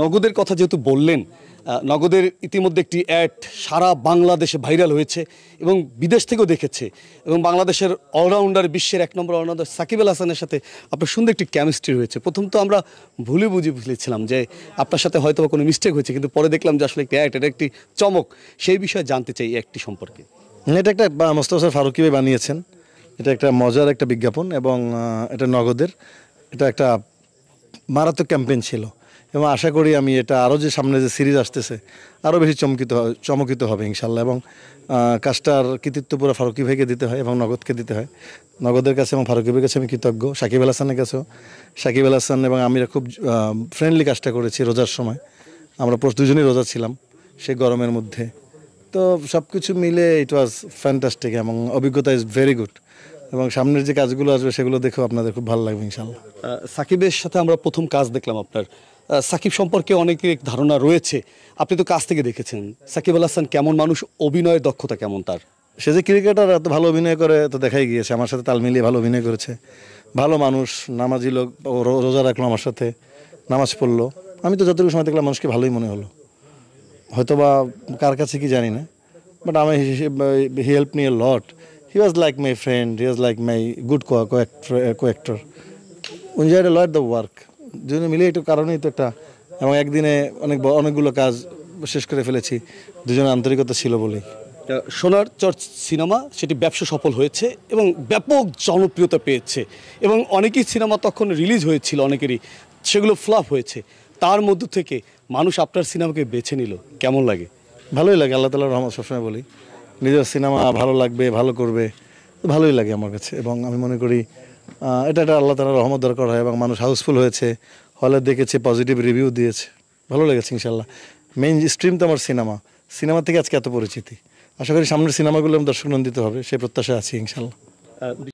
নগদের কথা যেহেতু বললেন নগদের ইতিমধ্যে একটি অ্যাড সারা বাংলাদেশে ভাইরাল হয়েছে এবং বিদেশ থেকেও দেখেছে এবং বাংলাদেশের অলরাউন্ডার বিশ্বের এক নম্বর অলরাউন্ডার সাকিব আল হাসানের সাথে আপনার সুন্দর একটি কেমিস্ট্রি রয়েছে প্রথম তো আমরা ভুলে বুঝে ফেলেছিলাম যে আপনার সাথে হয়তো কোনো মিস্টেক হয়েছে কিন্তু পরে দেখলাম যে আসলে একটি অ্যাড এটা একটি চমক সেই বিষয়ে জানতে চাই একটি সম্পর্কে এটা একটা মোস্তফা ফারুকি ভাই বানিয়েছেন এটা একটা মজার একটা বিজ্ঞাপন এবং এটা নগদের এটা একটা মারাত্মক ক্যাম্পেইন ছিল এবং আশা করি আমি এটা আরও যে সামনে যে সিরিজ আসতেছে আরও বেশি চমকিত চমকিত হবে ইনশাল্লাহ এবং কাজটার কৃতিত্ব পুরো ফারুকি ভাইকে দিতে হয় এবং নগদকে দিতে হয় নগদের কাছে এবং ফারুকি ভাইয়ের কাছে আমি কৃতজ্ঞ সাকিব আল হাসানের কাছেও সাকিব আল হাসান এবং আমিরা খুব ফ্রেন্ডলি কাজটা করেছি রোজার সময় আমরা দুজনেই রোজা ছিলাম সেই গরমের মধ্যে তো সব কিছু মিলে ইট ওয়াজ ফ্যান্টাস্টিক এবং অভিজ্ঞতা ইজ ভেরি গুড এবং সামনের যে কাজগুলো আসবে সেগুলো দেখেও আপনাদের খুব ভালো লাগবে ইনশাল্লাহ সাকিবের সাথে আমরা প্রথম কাজ দেখলাম আপনার সাকিব সম্পর্কে অনেকের ধারণা রয়েছে আপনি তো কাজ থেকে দেখেছেন সাকিব আল হাসান কেমন মানুষ অভিনয়ের দক্ষতা কেমন তার সে যে ক্রিকেটার এত ভালো অভিনয় করে তো দেখাই গিয়েছে আমার সাথে তাল মিলিয়ে ভালো অভিনয় করেছে ভালো মানুষ নামাজি লোক রোজা রাখলো আমার সাথে নামাজ পড়লো আমি তো যতটুকু সময় দেখলাম মানুষকে ভালোই মনে হলো হয়তো বা কার কাছে কি জানি না বাট আমি হি হেল্প নিয়ে লট he was like my friend, he was like my good co-actor. Co we enjoyed a lot the work. দুজনে মিলে একটু কারণেই তো একটা এবং একদিনে অনেক অনেকগুলো কাজ শেষ করে ফেলেছি দুজনের আন্তরিকতা ছিল বলেই সোনার চর্চ সিনেমা সেটি ব্যবসা সফল হয়েছে এবং ব্যাপক জনপ্রিয়তা পেয়েছে এবং অনেকেই সিনেমা তখন রিলিজ হয়েছিল অনেকেরই সেগুলো ফ্লাপ হয়েছে তার মধ্য থেকে মানুষ আপনার সিনেমাকে বেছে নিল কেমন লাগে ভালোই লাগে আল্লাহ তালা রহমান সবসময় বলি নিজের সিনেমা ভালো লাগবে ভালো করবে ভালোই লাগে আমার কাছে এবং আমি মনে করি এটা একটা আল্লাহ তালার রহমত দরকার হয় এবং মানুষ হাউসফুল হয়েছে হলে দেখেছে পজিটিভ রিভিউ দিয়েছে ভালো লেগেছে ইনশাল্লাহ মেইন স্ট্রিম তো আমার সিনেমা সিনেমা থেকে আজকে এত পরিচিতি আশা করি সামনের সিনেমাগুলো আমি দর্শক নন্দিত হবে সেই প্রত্যাশা আছি ইনশাল্লাহ